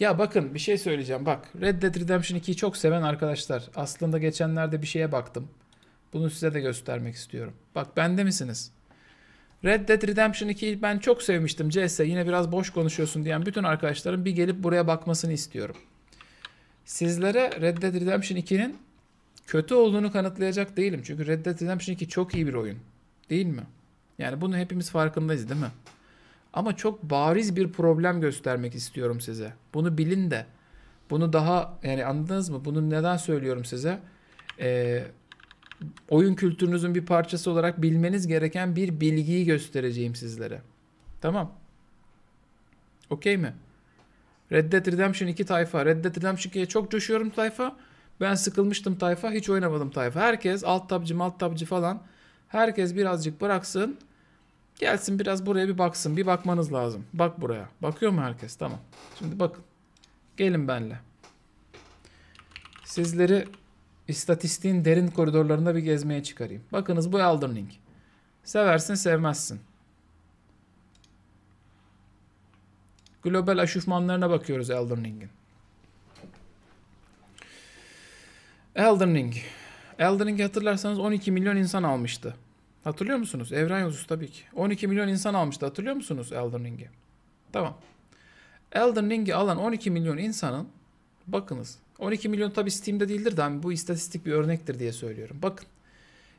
Ya bakın bir şey söyleyeceğim. Bak Red Dead Redemption 2'yi çok seven arkadaşlar. Aslında geçenlerde bir şeye baktım. Bunu size de göstermek istiyorum. Bak bende misiniz? Red Dead Redemption 2'yi ben çok sevmiştim CS. Yine biraz boş konuşuyorsun diyen bütün arkadaşların bir gelip buraya bakmasını istiyorum. Sizlere Red Dead Redemption 2'nin kötü olduğunu kanıtlayacak değilim. Çünkü Red Dead Redemption 2 çok iyi bir oyun. Değil mi? Yani bunu hepimiz farkındayız değil mi? Ama çok bariz bir problem göstermek istiyorum size. Bunu bilin de. Bunu daha yani anladınız mı? Bunu neden söylüyorum size? Ee, oyun kültürünüzün bir parçası olarak bilmeniz gereken bir bilgiyi göstereceğim sizlere. Tamam. Okey mi? Red Dead Redemption 2 tayfa. Red Dead Redemption 2'ye çok coşuyorum tayfa. Ben sıkılmıştım tayfa. Hiç oynamadım tayfa. Herkes alt tabcı alt tabcı falan. Herkes birazcık bıraksın. Gelsin biraz buraya bir baksın. Bir bakmanız lazım. Bak buraya. Bakıyor mu herkes? Tamam. Şimdi bakın. Gelin benle. Sizleri istatistiğin derin koridorlarında bir gezmeye çıkarayım. Bakınız bu Elden Ring. Seversin sevmezsin. Global aşufmanlarına bakıyoruz Elden Ring'in. Elden Ring. Elden Ring'i hatırlarsanız 12 milyon insan almıştı. Hatırlıyor musunuz? Evren Yolcusu tabii ki. 12 milyon insan almıştı. Hatırlıyor musunuz Elden Ring'i? Tamam. Elden Ring'i alan 12 milyon insanın bakınız. 12 milyon tabi Steam'de değildir de hani bu istatistik bir örnektir diye söylüyorum. Bakın.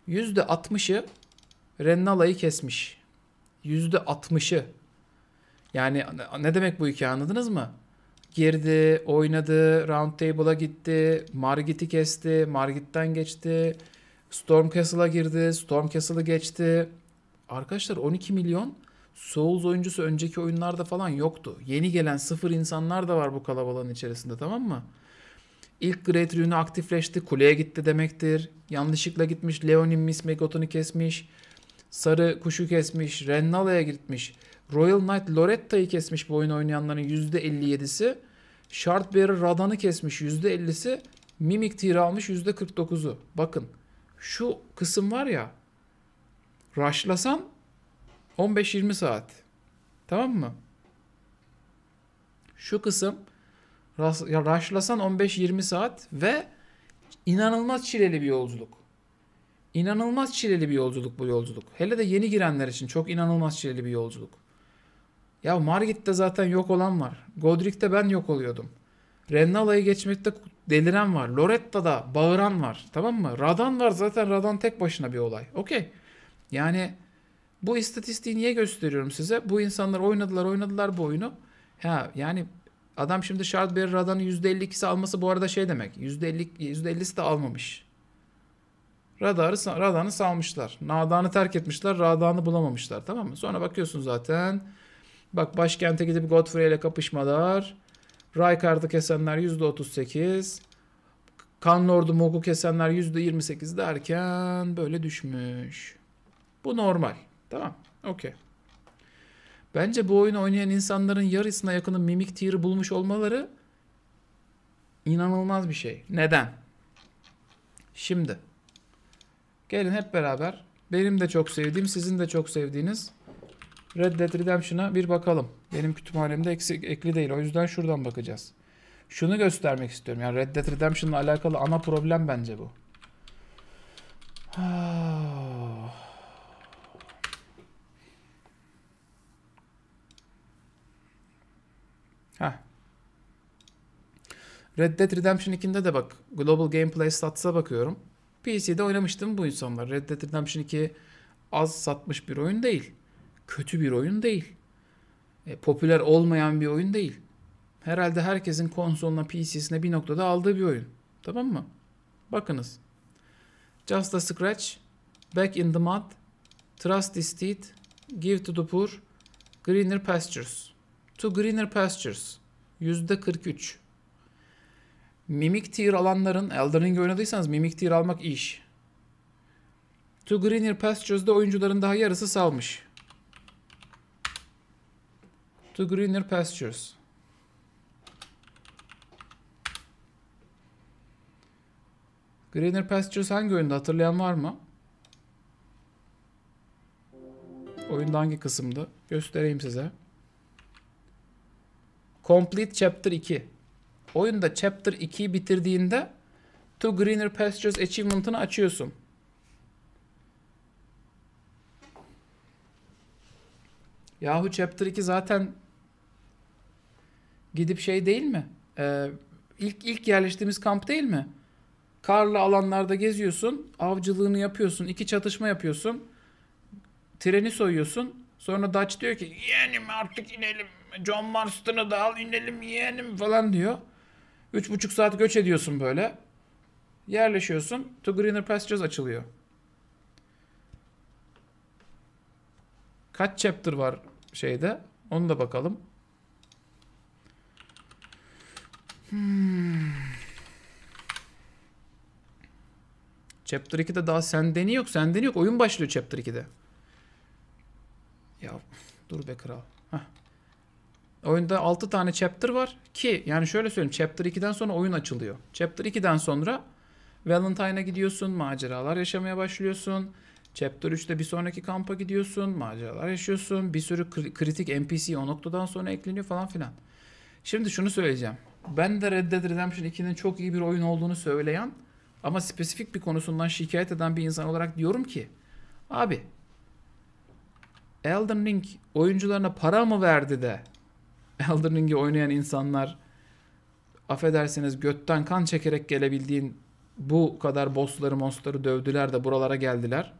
%60'ı Rennala'yı kesmiş. %60'ı. Yani ne demek bu hikaye anladınız mı? Girdi, oynadı, round table'a gitti, Margit'i kesti, Margit'ten geçti, Storm Castle'a girdi. Storm Castle'ı geçti. Arkadaşlar 12 milyon Souls oyuncusu önceki oyunlarda falan yoktu. Yeni gelen sıfır insanlar da var bu kalabalığın içerisinde tamam mı? İlk Great Rune'u aktifleşti. Kuleye gitti demektir. Yanlışlıkla gitmiş. Leonin Miss Megot'unu kesmiş. Sarı kuşu kesmiş. Rennala'ya gitmiş. Royal Knight Loretta'yı kesmiş bu oyun oynayanların %57'si. Shardbearer Radan'ı kesmiş %50'si. Mimic Tear almış %49'u. Bakın şu kısım var ya rushlasan 15-20 saat. Tamam mı? Şu kısım rushlasan 15-20 saat ve inanılmaz çileli bir yolculuk. İnanılmaz çileli bir yolculuk bu yolculuk. Hele de yeni girenler için çok inanılmaz çileli bir yolculuk. Ya Margit'te zaten yok olan var. Godric'te ben yok oluyordum. Rennala'yı geçmekte deliren var. Loretta'da bağıran var. Tamam mı? Radan var zaten radan tek başına bir olay. Okey. Yani bu istatistiği niye gösteriyorum size? Bu insanlar oynadılar oynadılar bu oyunu. Ha, yani adam şimdi şart bir radanın %52'si alması bu arada şey demek. %50, %50'si de almamış. Radarı, radanı salmışlar. Nadanı terk etmişler. Radanı bulamamışlar. Tamam mı? Sonra bakıyorsun zaten. Bak başkente gidip Godfrey ile kapışmalar. Raykar'dı kesenler %38. Kanlord'u Mog'u kesenler %28 derken böyle düşmüş. Bu normal. Tamam. Okey. Bence bu oyunu oynayan insanların yarısına yakını mimik tier'ı bulmuş olmaları inanılmaz bir şey. Neden? Şimdi. Gelin hep beraber benim de çok sevdiğim, sizin de çok sevdiğiniz Red Dead Redemption'a bir bakalım. Benim kütüphanemde eksik, ekli değil. O yüzden şuradan bakacağız. Şunu göstermek istiyorum. Yani Red Dead Redemption'la alakalı ana problem bence bu. Ha. Red Dead Redemption 2'de de bak Global Gameplay Stats'a bakıyorum. PC'de oynamıştım bu insanlar. Red Dead Redemption 2 az satmış bir oyun değil kötü bir oyun değil. E, popüler olmayan bir oyun değil. Herhalde herkesin konsoluna, PC'sine bir noktada aldığı bir oyun. Tamam mı? Bakınız. Just a Scratch, Back in the Mud, Trust the Steed, Give to the Poor, Greener Pastures. To Greener Pastures. %43. Mimik tier alanların, Elden Ring oynadıysanız mimik tier almak iş. To Greener Pastures'da oyuncuların daha yarısı salmış to greener pastures. Greener Pastures hangi oyunda hatırlayan var mı? Oyunda hangi kısımda? Göstereyim size. Complete Chapter 2. Oyunda Chapter 2'yi bitirdiğinde To Greener Pastures Achievement'ını açıyorsun. Yahu Chapter 2 zaten gidip şey değil mi? Ee, ilk ilk yerleştiğimiz kamp değil mi? Karlı alanlarda geziyorsun, avcılığını yapıyorsun, iki çatışma yapıyorsun. Treni soyuyorsun. Sonra Dutch diyor ki yeğenim artık inelim. John Marston'ı da al inelim yeğenim falan diyor. Üç buçuk saat göç ediyorsun böyle. Yerleşiyorsun. To Greener Pastures açılıyor. Kaç chapter var şeyde? Onu da bakalım. Hmm. Chapter 2'de daha sendeni yok. Sendeni yok. Oyun başlıyor Chapter 2'de. Ya dur be kral. Heh. Oyunda 6 tane chapter var ki yani şöyle söyleyeyim chapter 2'den sonra oyun açılıyor. Chapter 2'den sonra Valentine'a gidiyorsun, maceralar yaşamaya başlıyorsun. Chapter 3'te bir sonraki kampa gidiyorsun, maceralar yaşıyorsun. Bir sürü kritik NPC o noktadan sonra ekleniyor falan filan. Şimdi şunu söyleyeceğim ben de Red Dead Redemption 2'nin çok iyi bir oyun olduğunu söyleyen ama spesifik bir konusundan şikayet eden bir insan olarak diyorum ki abi Elden Ring oyuncularına para mı verdi de Elden Ring'i oynayan insanlar affedersiniz götten kan çekerek gelebildiğin bu kadar bossları monstları dövdüler de buralara geldiler.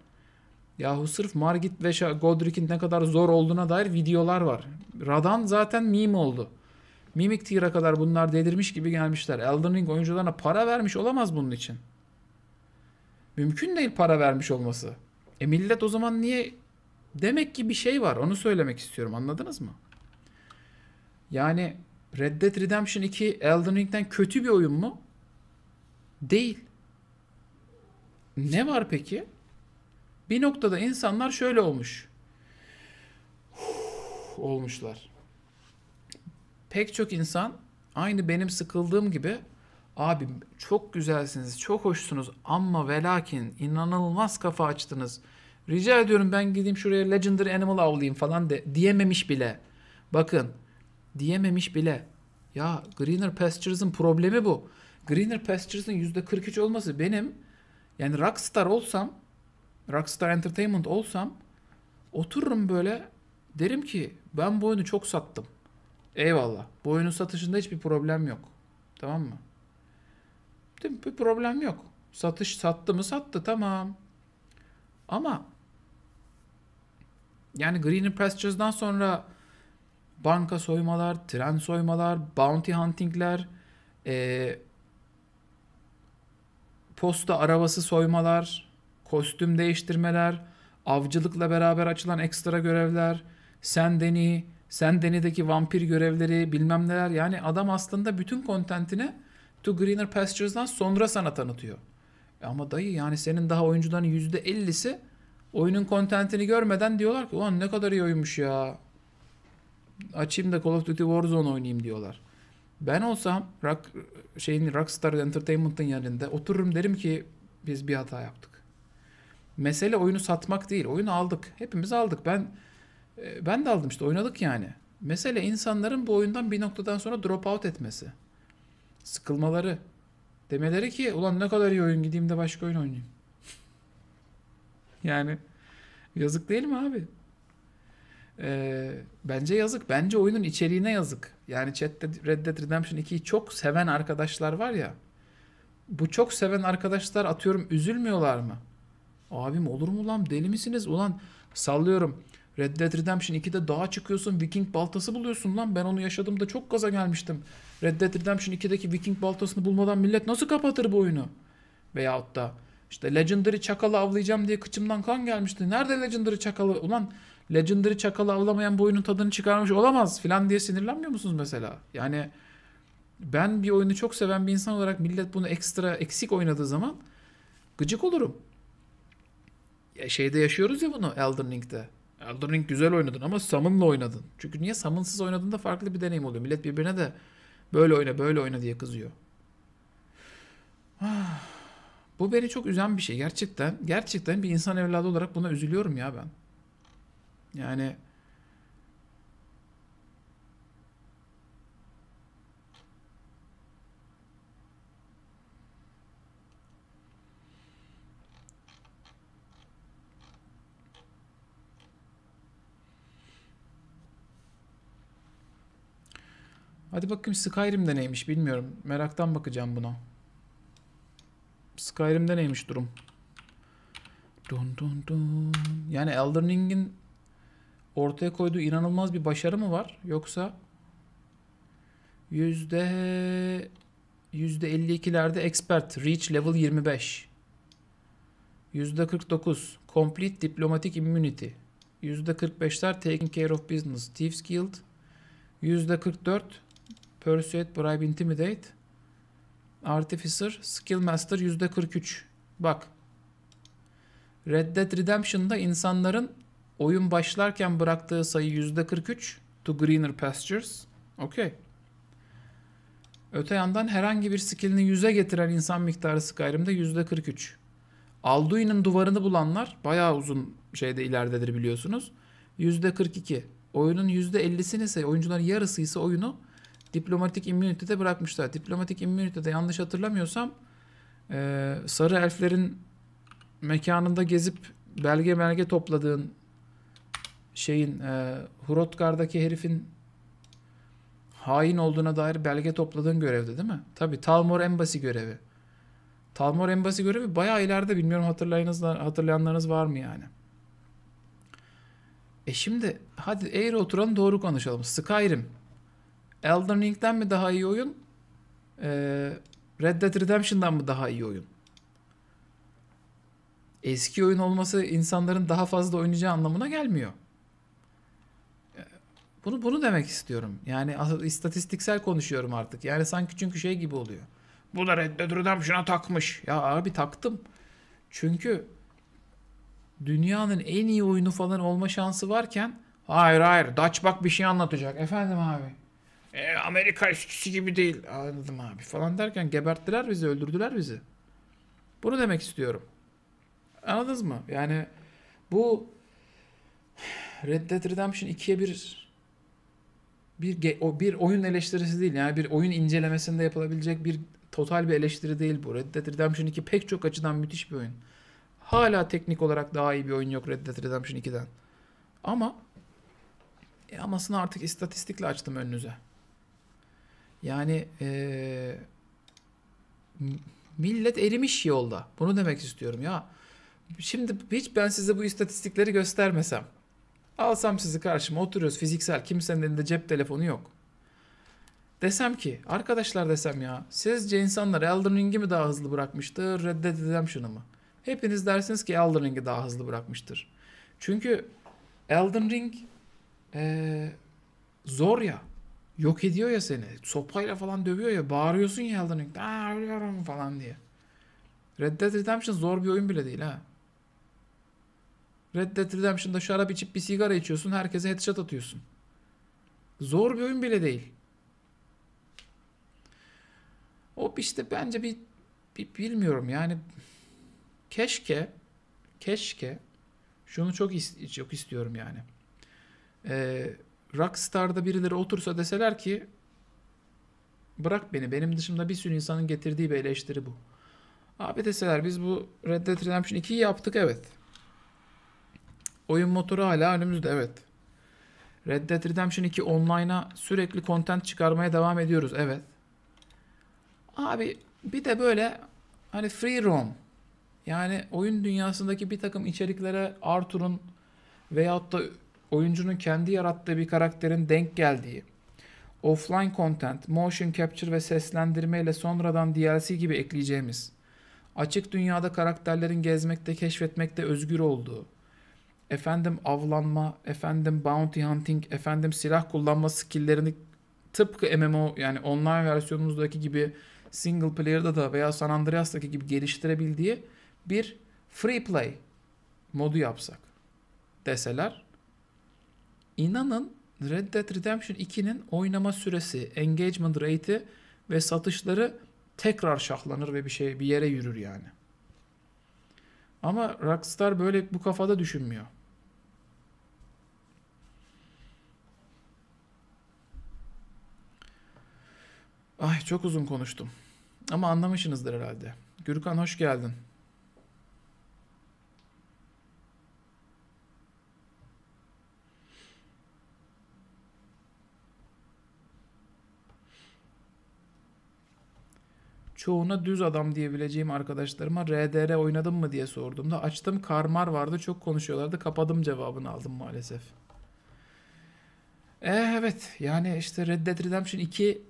Yahu sırf Margit ve Godric'in ne kadar zor olduğuna dair videolar var. Radan zaten meme oldu. Mimik tier'a kadar bunlar delirmiş gibi gelmişler. Elden Ring oyuncularına para vermiş olamaz bunun için. Mümkün değil para vermiş olması. E millet o zaman niye demek ki bir şey var onu söylemek istiyorum anladınız mı? Yani Red Dead Redemption 2 Elden Ring'den kötü bir oyun mu? Değil. Ne var peki? Bir noktada insanlar şöyle olmuş. Uf, olmuşlar pek çok insan aynı benim sıkıldığım gibi abi çok güzelsiniz, çok hoşsunuz ama velakin inanılmaz kafa açtınız. Rica ediyorum ben gideyim şuraya Legendary Animal avlayayım falan de, diyememiş bile. Bakın diyememiş bile. Ya Greener Pastures'ın problemi bu. Greener Pastures'ın %43 olması benim yani Rockstar olsam Rockstar Entertainment olsam otururum böyle derim ki ben bu oyunu çok sattım. Eyvallah. Bu oyunun satışında hiçbir problem yok. Tamam mı? Değil mi? Bir problem yok. Satış sattı mı sattı tamam. Ama yani Green Pastures'dan sonra banka soymalar, tren soymalar, bounty huntingler, ee, posta arabası soymalar, kostüm değiştirmeler, avcılıkla beraber açılan ekstra görevler, Sendeni, sen Deni'deki vampir görevleri bilmem neler yani adam aslında bütün kontentini To Greener Pastures'dan sonra sana tanıtıyor. E ama dayı yani senin daha oyuncuların %50'si oyunun kontentini görmeden diyorlar ki ulan ne kadar iyi oymuş ya. Açayım da Call of Duty Warzone oynayayım diyorlar. Ben olsam rock, şeyin Rockstar Entertainment'ın yanında otururum derim ki biz bir hata yaptık. Mesele oyunu satmak değil. Oyunu aldık. Hepimiz aldık. Ben ee, ben de aldım işte oynadık yani. Mesele insanların bu oyundan bir noktadan sonra drop out etmesi. Sıkılmaları. Demeleri ki ulan ne kadar iyi oyun gideyim de başka oyun oynayayım. yani yazık değil mi abi? Ee, bence yazık. Bence oyunun içeriğine yazık. Yani chatte Red Dead Redemption 2'yi çok seven arkadaşlar var ya. Bu çok seven arkadaşlar atıyorum üzülmüyorlar mı? Abim olur mu lan deli misiniz? Ulan sallıyorum. Red Dead Redemption 2'de dağa çıkıyorsun Viking baltası buluyorsun lan. Ben onu yaşadığımda çok gaza gelmiştim. Red Dead Redemption 2'deki Viking baltasını bulmadan millet nasıl kapatır bu oyunu? Veyahut da işte Legendary çakalı avlayacağım diye kıçımdan kan gelmişti. Nerede Legendary çakalı? Ulan Legendary çakalı avlamayan bu oyunun tadını çıkarmış olamaz filan diye sinirlenmiyor musunuz mesela? Yani ben bir oyunu çok seven bir insan olarak millet bunu ekstra eksik oynadığı zaman gıcık olurum. Ya şeyde yaşıyoruz ya bunu Elden Ring'de. Elden Ring güzel oynadın ama Summon'la oynadın. Çünkü niye Summon'sız oynadığında farklı bir deneyim oluyor. Millet birbirine de böyle oyna böyle oyna diye kızıyor. Ah, bu beni çok üzen bir şey gerçekten. Gerçekten bir insan evladı olarak buna üzülüyorum ya ben. Yani Hadi bakayım Skyrim'de neymiş bilmiyorum. Meraktan bakacağım buna. Skyrim'de neymiş durum? Dun dun dun. Yani Elden Ring'in ortaya koyduğu inanılmaz bir başarı mı var? Yoksa yüzde yüzde 52'lerde expert reach level 25 yüzde 49 complete diplomatic immunity yüzde 45'ler taking care of business thieves guild yüzde 44 Persuade, Bribe, Intimidate. Artificer, Skill Master %43. Bak. Red Dead Redemption'da insanların oyun başlarken bıraktığı sayı yüzde %43. To Greener Pastures. Okey. Öte yandan herhangi bir skillini yüze getiren insan miktarı Skyrim'de %43. Alduin'in duvarını bulanlar bayağı uzun şeyde ileridedir biliyorsunuz. yüzde %42. Oyunun %50'sini ise oyuncuların yarısı ise oyunu diplomatik immunitede bırakmışlar. Diplomatik immunitede yanlış hatırlamıyorsam e, sarı elflerin mekanında gezip belge belge topladığın şeyin e, Hurotgar'daki herifin hain olduğuna dair belge topladığın görevde değil mi? Tabi Talmor Embassy görevi. Talmor Embassy görevi bayağı ileride bilmiyorum hatırlayanlarınız var mı yani? E şimdi hadi eğri oturalım doğru konuşalım. Skyrim Elden Ring'den mi daha iyi oyun? Ee, Red Dead Redemption'dan mı daha iyi oyun? Eski oyun olması insanların daha fazla oynayacağı anlamına gelmiyor. Ee, bunu bunu demek istiyorum. Yani istatistiksel konuşuyorum artık. Yani sanki çünkü şey gibi oluyor. Bu da Red Dead Redemption'a takmış. Ya abi taktım. Çünkü dünyanın en iyi oyunu falan olma şansı varken hayır hayır Dutch bak bir şey anlatacak. Efendim abi. E, Amerika eskisi gibi değil. Anladım abi falan derken geberttiler bizi, öldürdüler bizi. Bunu demek istiyorum. Anladınız mı? Yani bu Red Dead Redemption 2'ye bir bir o bir oyun eleştirisi değil. Yani bir oyun incelemesinde yapılabilecek bir total bir eleştiri değil bu. Red Dead Redemption 2 pek çok açıdan müthiş bir oyun. Hala teknik olarak daha iyi bir oyun yok Red Dead Redemption 2'den. Ama e amasını artık istatistikle açtım önünüze. Yani e, millet erimiş yolda. Bunu demek istiyorum ya. Şimdi hiç ben size bu istatistikleri göstermesem. Alsam sizi karşıma oturuyoruz fiziksel. Kimsenin elinde cep telefonu yok. Desem ki arkadaşlar desem ya sizce insanlar Elden Ring'i mi daha hızlı bırakmıştır Red Dead Redemption'ı mı? Hepiniz dersiniz ki Elden Ring'i daha hızlı bırakmıştır. Çünkü Elden Ring ee, zor ya. Yok ediyor ya seni. Sopayla falan dövüyor ya. Bağırıyorsun ya Elden Ring'de. Aa ölüyorum falan diye. Red Dead Redemption zor bir oyun bile değil ha. Red Dead Redemption'da şarap içip bir sigara içiyorsun. Herkese headshot atıyorsun. Zor bir oyun bile değil. O işte bence bir, bir bilmiyorum yani keşke keşke şunu çok is çok istiyorum yani. Ee, Rockstar'da birileri otursa deseler ki bırak beni benim dışımda bir sürü insanın getirdiği bir eleştiri bu. Abi deseler biz bu Red Dead Redemption 2'yi yaptık evet. Oyun motoru hala önümüzde evet. Red Dead Redemption 2 online'a sürekli content çıkarmaya devam ediyoruz evet. Abi bir de böyle hani free roam yani oyun dünyasındaki bir takım içeriklere Arthur'un veyahut da oyuncunun kendi yarattığı bir karakterin denk geldiği, offline content, motion capture ve seslendirme ile sonradan DLC gibi ekleyeceğimiz, açık dünyada karakterlerin gezmekte, keşfetmekte özgür olduğu, efendim avlanma, efendim bounty hunting, efendim silah kullanma skilllerini tıpkı MMO yani online versiyonumuzdaki gibi single player'da da veya San Andreas'taki gibi geliştirebildiği bir free play modu yapsak deseler İnanın Red Dead Redemption 2'nin oynama süresi, engagement rate'i ve satışları tekrar şahlanır ve bir şey bir yere yürür yani. Ama Rockstar böyle bu kafada düşünmüyor. Ay çok uzun konuştum. Ama anlamışsınızdır herhalde. Gürkan hoş geldin. çoğuna düz adam diyebileceğim arkadaşlarıma RDR oynadım mı diye sorduğumda açtım karmar vardı çok konuşuyorlardı kapadım cevabını aldım maalesef. E, evet yani işte Red Dead Redemption 2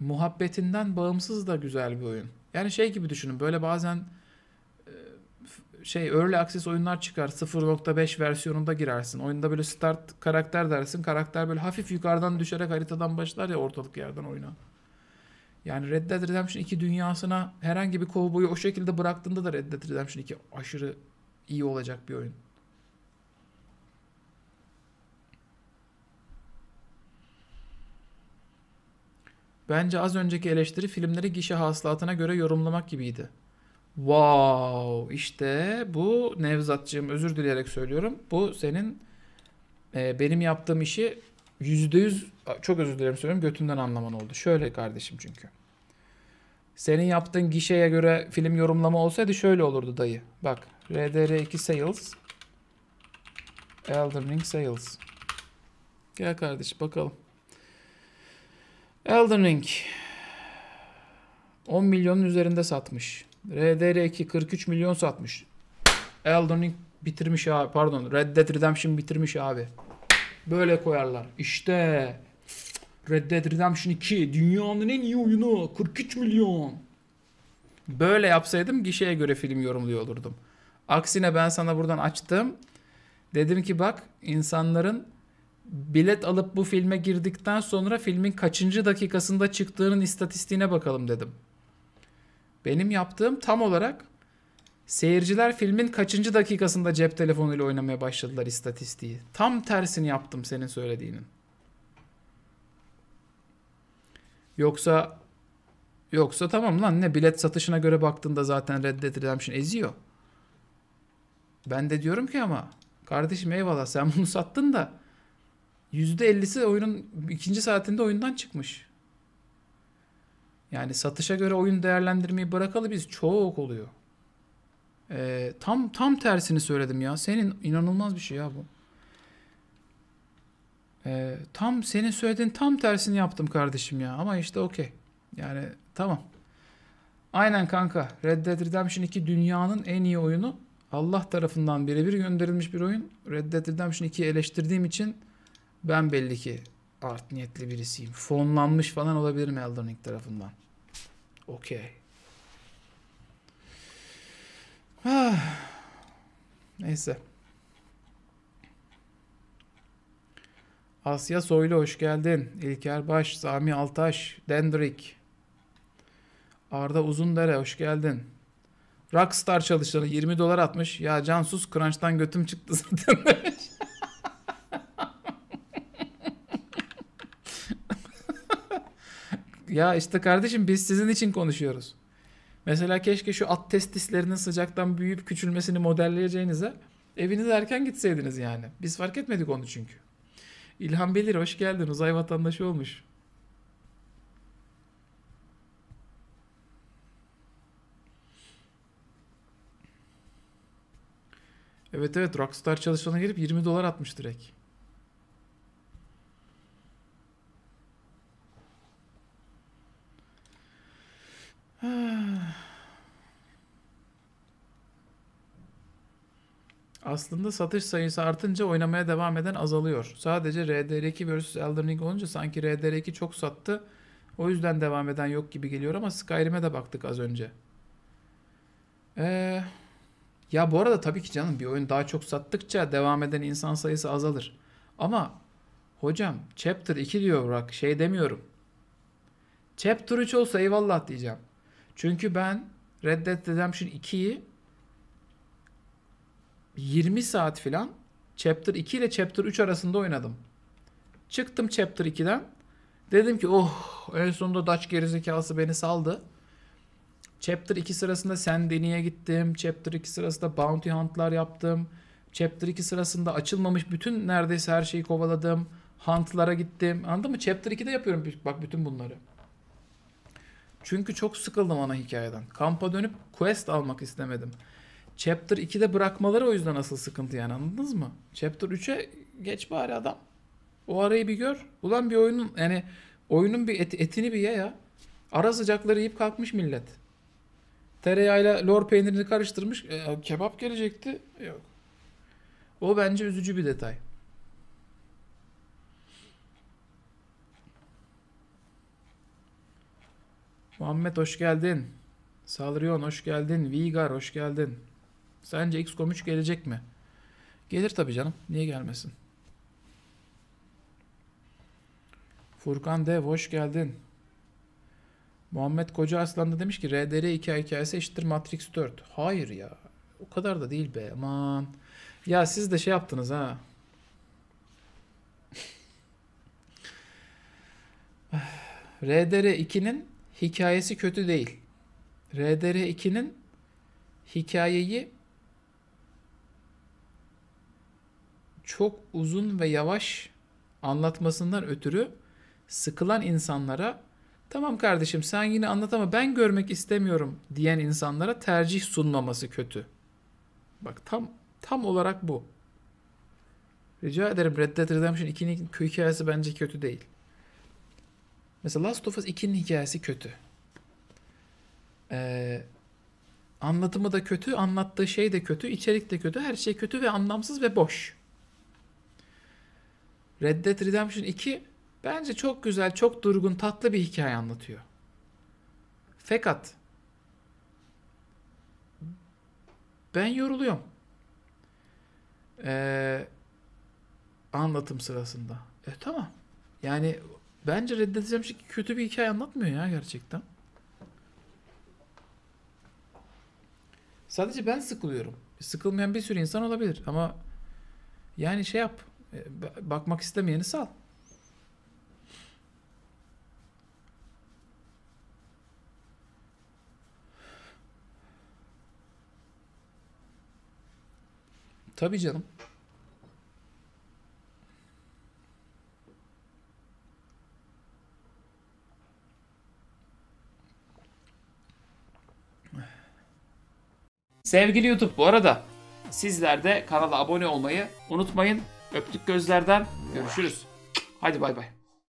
muhabbetinden bağımsız da güzel bir oyun. Yani şey gibi düşünün böyle bazen e, şey early access oyunlar çıkar 0.5 versiyonunda girersin. Oyunda böyle start karakter dersin karakter böyle hafif yukarıdan düşerek haritadan başlar ya ortalık yerden oyuna. Yani Red Dead Redemption 2 dünyasına herhangi bir kovboyu o şekilde bıraktığında da Red Dead Redemption 2 aşırı iyi olacak bir oyun. Bence az önceki eleştiri filmleri gişe hasılatına göre yorumlamak gibiydi. Wow, işte bu Nevzatcığım özür dileyerek söylüyorum. Bu senin e, benim yaptığım işi %100 çok özür dilerim söylüyorum götünden anlaman oldu. Şöyle kardeşim çünkü. Senin yaptığın gişeye göre film yorumlama olsaydı şöyle olurdu dayı. Bak RDR2 Sales Elden Ring Sales Gel kardeş bakalım. Elden Ring 10 milyonun üzerinde satmış. RDR2 43 milyon satmış. Elden Ring bitirmiş abi. Pardon Red Dead Redemption bitirmiş abi. Böyle koyarlar. İşte Red Dead Redemption 2 dünyanın en iyi oyunu 43 milyon. Böyle yapsaydım gişeye göre film yorumluyor olurdum. Aksine ben sana buradan açtım. Dedim ki bak insanların bilet alıp bu filme girdikten sonra filmin kaçıncı dakikasında çıktığının istatistiğine bakalım dedim. Benim yaptığım tam olarak Seyirciler filmin kaçıncı dakikasında cep telefonuyla oynamaya başladılar istatistiği. Tam tersini yaptım senin söylediğinin. Yoksa yoksa tamam lan ne bilet satışına göre baktığında zaten Red Dead Redemption eziyor. Ben de diyorum ki ama kardeşim eyvallah sen bunu sattın da %50'si oyunun ikinci saatinde oyundan çıkmış. Yani satışa göre oyun değerlendirmeyi bırakalı biz çok oluyor. Ee, tam tam tersini söyledim ya. Senin inanılmaz bir şey ya bu. Ee, tam senin söylediğin tam tersini yaptım kardeşim ya. Ama işte okey. Yani tamam. Aynen kanka. Red Dead Redemption 2 dünyanın en iyi oyunu. Allah tarafından birebir gönderilmiş bir oyun. Red Dead Redemption 2'yi eleştirdiğim için ben belli ki art niyetli birisiyim. Fonlanmış falan olabilirim Elden Ring tarafından. Okey. Neyse. Asya Soylu hoş geldin. İlker Baş, Sami Altaş, Dendrik. Arda Uzundere hoş geldin. Rockstar çalışanı 20 dolar atmış. Ya Cansuz Crunch'tan götüm çıktı zaten ya işte kardeşim biz sizin için konuşuyoruz. Mesela keşke şu at testislerinin sıcaktan büyüyüp küçülmesini modelleyeceğinize eviniz erken gitseydiniz yani. Biz fark etmedik onu çünkü. İlhan Belir hoş geldin. Uzay vatandaşı olmuş. Evet evet Rockstar çalışana girip 20 dolar atmış direkt. Aslında satış sayısı artınca oynamaya devam eden azalıyor. Sadece RDR2 vs Elden Ring olunca sanki RDR2 çok sattı. O yüzden devam eden yok gibi geliyor ama Skyrim'e de baktık az önce. Ee, ya bu arada tabii ki canım bir oyun daha çok sattıkça devam eden insan sayısı azalır. Ama hocam Chapter 2 diyor bırak şey demiyorum. Chapter 3 olsa eyvallah diyeceğim. Çünkü ben Red Dead Redemption 2'yi 20 saat filan Chapter 2 ile Chapter 3 arasında oynadım. Çıktım Chapter 2'den. Dedim ki oh en sonunda Dutch gerizekası beni saldı. Chapter 2 sırasında Sandini'ye gittim. Chapter 2 sırasında Bounty Hunt'lar yaptım. Chapter 2 sırasında açılmamış bütün neredeyse her şeyi kovaladım. Hunt'lara gittim. Anladın mı? Chapter 2'de yapıyorum bak bütün bunları. Çünkü çok sıkıldım ana hikayeden. Kampa dönüp quest almak istemedim. Chapter 2'de bırakmaları o yüzden asıl sıkıntı yani anladınız mı? Chapter 3'e geç bari adam. O arayı bir gör. Ulan bir oyunun yani oyunun bir et, etini bir ye ya. Ara sıcakları yiyip kalkmış millet. Tereyağıyla lor peynirini karıştırmış. E, kebap gelecekti. Yok. O bence üzücü bir detay. Muhammed hoş geldin. Salryon hoş geldin. Vigar hoş geldin. Sence XCOM 3 gelecek mi? Gelir tabii canım. Niye gelmesin? Furkan de hoş geldin. Muhammed Koca Aslan da demiş ki RDR 2 hikayesi eşittir Matrix 4. Hayır ya. O kadar da değil be aman. Ya siz de şey yaptınız ha. RDR 2'nin hikayesi kötü değil. RDR 2'nin hikayeyi çok uzun ve yavaş anlatmasından ötürü sıkılan insanlara tamam kardeşim sen yine anlat ama ben görmek istemiyorum diyen insanlara tercih sunmaması kötü. Bak tam tam olarak bu. Rica ederim Red Dead Redemption 2'nin hikayesi bence kötü değil. Mesela Last of Us 2'nin hikayesi kötü. Ee, anlatımı da kötü, anlattığı şey de kötü, içerik de kötü, her şey kötü ve anlamsız ve boş. Red Dead Redemption 2 bence çok güzel, çok durgun, tatlı bir hikaye anlatıyor. Fakat ben yoruluyorum. Ee, anlatım sırasında. E tamam. Yani bence Red Dead Redemption 2 kötü bir hikaye anlatmıyor ya gerçekten. Sadece ben sıkılıyorum. Sıkılmayan bir sürü insan olabilir ama yani şey yap. E, bakmak istemeyeni sal. Tabii canım. Sevgili YouTube bu arada sizler de kanala abone olmayı unutmayın. Öptük gözlerden. Görüşürüz. Hadi bay bay.